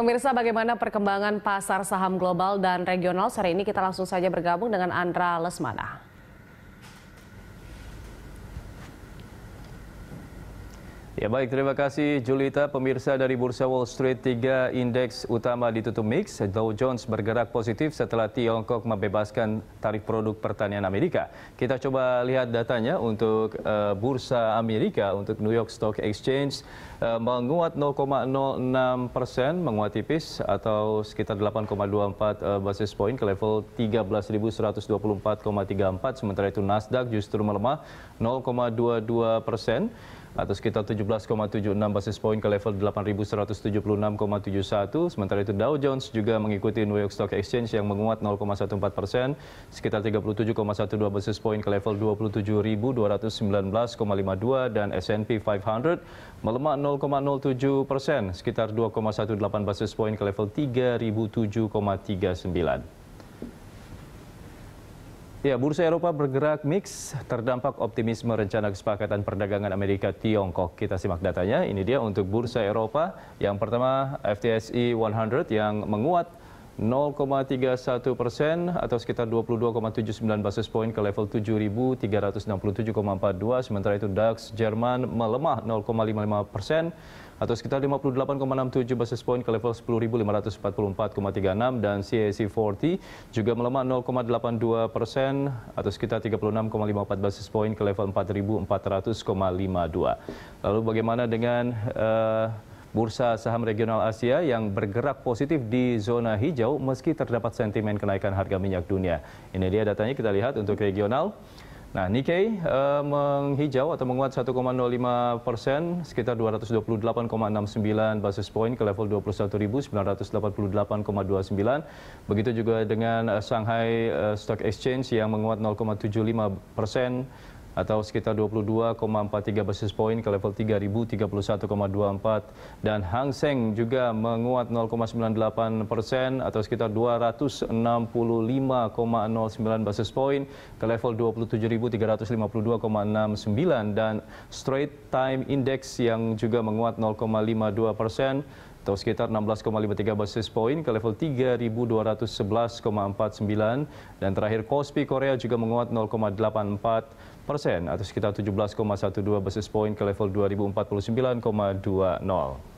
Pemirsa, bagaimana perkembangan pasar saham global dan regional? Sore ini kita langsung saja bergabung dengan Andra Lesmana. Ya baik, terima kasih Julita. Pemirsa dari Bursa Wall Street, tiga indeks utama ditutup mix. Dow Jones bergerak positif setelah Tiongkok membebaskan tarif produk pertanian Amerika. Kita coba lihat datanya untuk uh, Bursa Amerika, untuk New York Stock Exchange uh, menguat 0,06 persen, menguat tipis atau sekitar 8,24 uh, eh, basis point ke level 13.124,34. Sementara itu Nasdaq justru melemah 0,22 persen atau sekitar 17,76 basis point ke level 8.176,71. Sementara itu Dow Jones juga mengikuti New York Stock Exchange yang menguat 0,14 persen, sekitar 37,12 basis point ke level 27.219,52 dan S&P 500 melemah 0,07 persen, sekitar 2,18 basis point ke level 3007,39. Ya, bursa Eropa bergerak mix terdampak optimisme rencana kesepakatan perdagangan Amerika Tiongkok. Kita simak datanya. Ini dia untuk bursa Eropa. Yang pertama FTSE 100 yang menguat 0,31 persen atau sekitar 22,79 basis point ke level 7.367,42. Sementara itu DAX Jerman melemah 0,55 persen atau sekitar 58,67 basis point ke level 10.544,36 dan CAC 40 juga melemah 0,82 persen atau sekitar 36,54 basis point ke level 4.400,52. Lalu bagaimana dengan uh, Bursa saham regional Asia yang bergerak positif di zona hijau meski terdapat sentimen kenaikan harga minyak dunia. Ini dia datanya kita lihat untuk regional. Nah, Nikkei eh, menghijau atau menguat 1,05 persen, sekitar 228,69 basis point ke level 21.988,29. Begitu juga dengan eh, Shanghai eh, Stock Exchange yang menguat 0,75 persen, atau sekitar 22,43 basis poin ke level 3031,24 dan Hang Seng juga menguat 0,98 persen atau sekitar 265,09 basis poin ke level 27.352,69 dan Straight Time Index yang juga menguat 0,52 persen atau sekitar 16,53 basis poin ke level 3.211,49 dan terakhir Kospi Korea juga menguat 0,84 persen atau sekitar 17,12 basis poin ke level 2049,20.